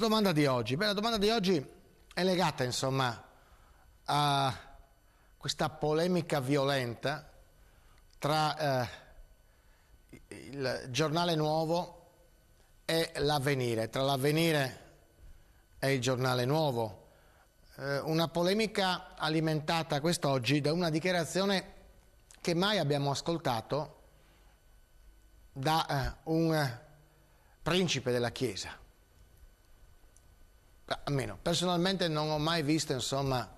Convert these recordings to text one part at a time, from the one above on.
domanda di oggi, beh, la domanda di oggi è legata insomma a questa polemica violenta tra eh, il giornale nuovo e l'avvenire, tra l'avvenire e il giornale nuovo. Eh, una polemica alimentata quest'oggi da una dichiarazione che mai abbiamo ascoltato da eh, un eh, principe della Chiesa almeno personalmente non ho mai visto insomma,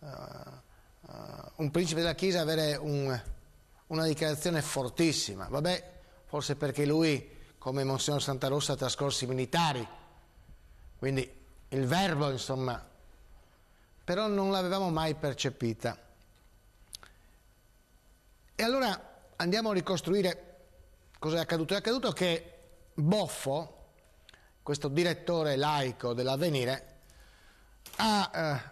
uh, uh, un principe della Chiesa avere un, una dichiarazione fortissima. Vabbè, forse perché lui, come Monsignor Santa Rossa, ha trascorsi militari, quindi il verbo, insomma, però non l'avevamo mai percepita. E allora andiamo a ricostruire cosa è accaduto. È accaduto che Boffo, questo direttore laico dell'avvenire, ha eh,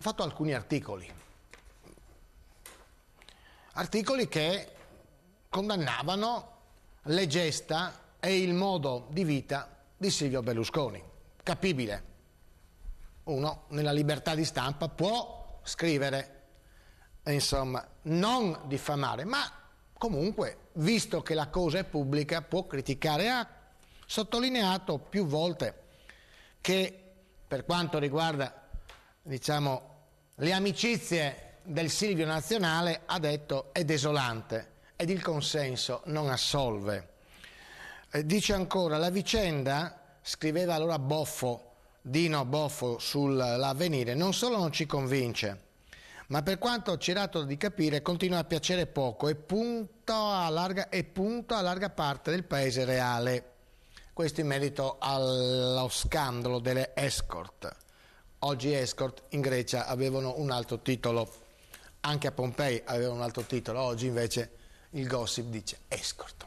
fatto alcuni articoli, articoli che condannavano le gesta e il modo di vita di Silvio Berlusconi. Capibile. Uno nella libertà di stampa può scrivere, insomma, non diffamare, ma comunque, visto che la cosa è pubblica, può criticare a sottolineato più volte che per quanto riguarda diciamo, le amicizie del Silvio Nazionale ha detto è desolante ed il consenso non assolve. Eh, dice ancora la vicenda, scriveva allora Boffo, Dino Boffo sull'avvenire, non solo non ci convince, ma per quanto ho cerato di capire continua a piacere poco e punto a larga, e punta a larga parte del paese reale. Questo in merito allo scandalo delle escort. Oggi escort in Grecia avevano un altro titolo, anche a Pompei avevano un altro titolo, oggi invece il gossip dice escort.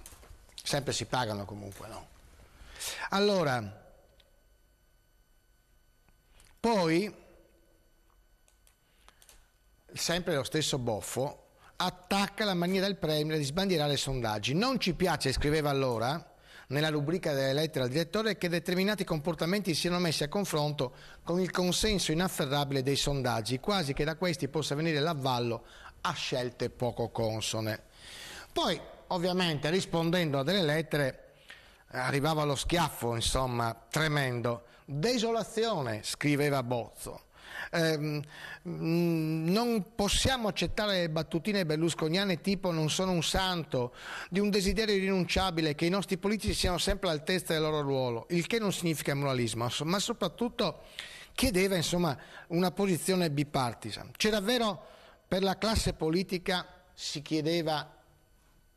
Sempre si pagano comunque, no? Allora, poi, sempre lo stesso Boffo, attacca la maniera del Premier di sbandierare i sondaggi. Non ci piace, scriveva allora, nella rubrica delle lettere al direttore che determinati comportamenti siano messi a confronto con il consenso inafferrabile dei sondaggi, quasi che da questi possa venire l'avvallo a scelte poco consone. Poi, ovviamente, rispondendo a delle lettere arrivava lo schiaffo, insomma, tremendo. Desolazione, scriveva Bozzo. Eh, non possiamo accettare battutine berlusconiane tipo non sono un santo, di un desiderio irrinunciabile che i nostri politici siano sempre all'altezza del loro ruolo, il che non significa moralismo, ma soprattutto chiedeva insomma, una posizione bipartisan. C'è davvero per la classe politica, si chiedeva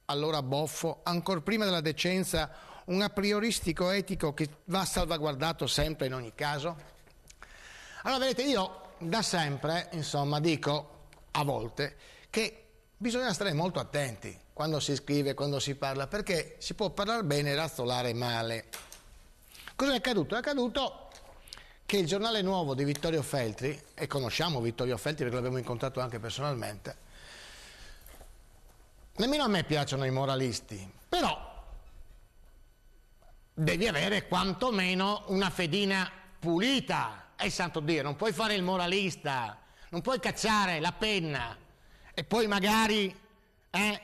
allora Boffo, ancora prima della decenza, un aprioristico etico che va salvaguardato sempre in ogni caso? Allora, vedete, io da sempre, insomma, dico a volte che bisogna stare molto attenti quando si scrive, quando si parla, perché si può parlare bene e razzolare male. Cosa è accaduto? È accaduto che il giornale nuovo di Vittorio Feltri, e conosciamo Vittorio Feltri perché l'abbiamo incontrato anche personalmente, nemmeno a me piacciono i moralisti, però devi avere quantomeno una fedina pulita eh, santo Dio, non puoi fare il moralista, non puoi cacciare la penna e poi magari eh,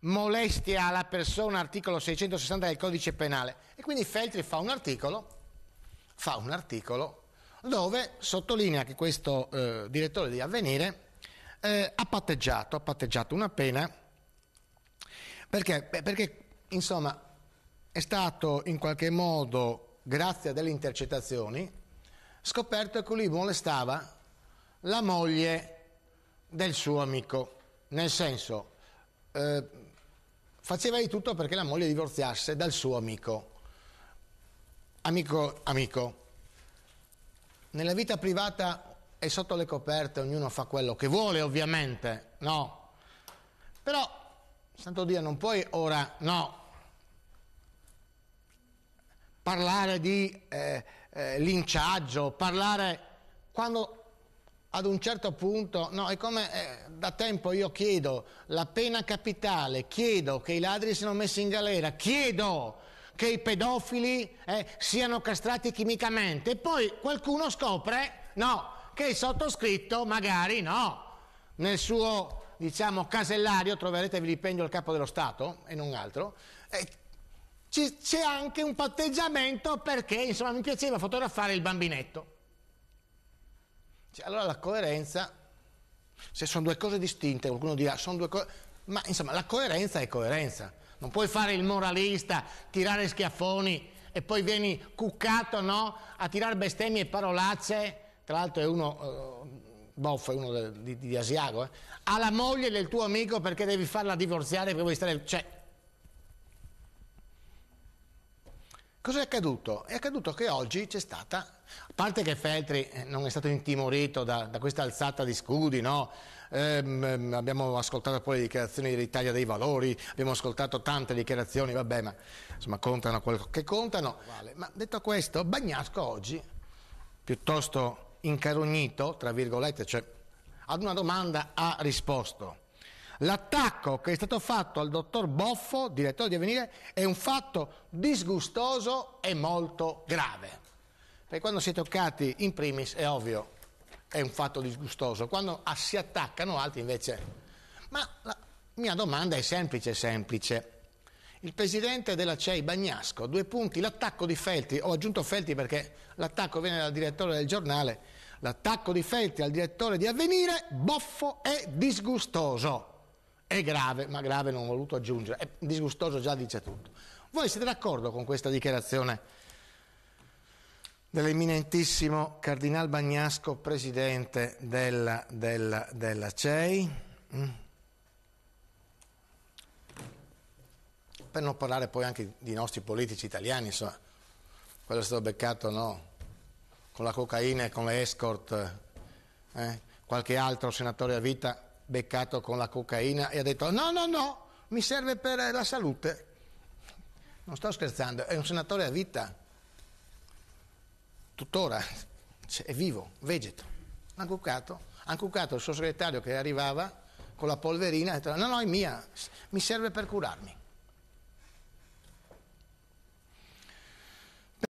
molestia alla persona, articolo 660 del codice penale. E quindi Feltri fa un articolo, fa un articolo dove sottolinea che questo eh, direttore di Avvenire eh, ha, patteggiato, ha patteggiato una pena perché, perché insomma è stato in qualche modo, grazie a delle intercettazioni, scoperto che lui molestava la moglie del suo amico, nel senso eh, faceva di tutto perché la moglie divorziasse dal suo amico. Amico, amico, nella vita privata è sotto le coperte ognuno fa quello che vuole ovviamente, no? Però, santo Dio, non puoi ora, no, parlare di... Eh, eh, linciaggio, parlare quando ad un certo punto, no, è come eh, da tempo io chiedo la pena capitale, chiedo che i ladri siano messi in galera, chiedo che i pedofili eh, siano castrati chimicamente e poi qualcuno scopre, no, che il sottoscritto magari no, nel suo diciamo casellario troverete Vilipendio il capo dello Stato e non altro, eh, c'è anche un patteggiamento perché insomma mi piaceva fotografare il bambinetto. Cioè, allora la coerenza, se sono due cose distinte, qualcuno dirà sono due cose, ma insomma la coerenza è coerenza. Non puoi fare il moralista, tirare schiaffoni e poi vieni cuccato no? a tirare bestemmie e parolacce. Tra l'altro è uno, eh, Boff è uno di, di, di Asiago, eh? alla moglie del tuo amico perché devi farla divorziare perché vuoi stare... Cioè, Cosa è accaduto? È accaduto che oggi c'è stata, a parte che Feltri eh, non è stato intimorito da, da questa alzata di scudi, no? ehm, ehm abbiamo ascoltato poi le dichiarazioni dell'Italia dei Valori, abbiamo ascoltato tante dichiarazioni, vabbè, ma insomma contano quello che contano. Vale. Ma detto questo, Bagnasco oggi, piuttosto incarognito, tra virgolette, cioè ad una domanda ha risposto. L'attacco che è stato fatto al dottor Boffo, direttore di Avvenire, è un fatto disgustoso e molto grave. Perché quando si è toccati in primis è ovvio, è un fatto disgustoso. Quando ah, si attaccano altri invece... Ma la mia domanda è semplice, semplice. Il presidente della CEI Bagnasco, due punti, l'attacco di Felti, ho aggiunto Felti perché l'attacco viene dal direttore del giornale, l'attacco di Felti al direttore di Avvenire, boffo e disgustoso è grave, ma grave non ho voluto aggiungere, è disgustoso già dice tutto. Voi siete d'accordo con questa dichiarazione dell'eminentissimo Cardinal Bagnasco, presidente della, della, della CEI? Mm? Per non parlare poi anche di nostri politici italiani, insomma, quello è stato beccato no? con la cocaina e con le escort, eh? qualche altro senatore a vita beccato con la cocaina e ha detto no, no, no, mi serve per eh, la salute. Non sto scherzando, è un senatore a vita, tuttora, cioè, è vivo, vegeto. Ha cuccato, ha cuccato il suo segretario che arrivava con la polverina e ha detto no, no, è mia, mi serve per curarmi.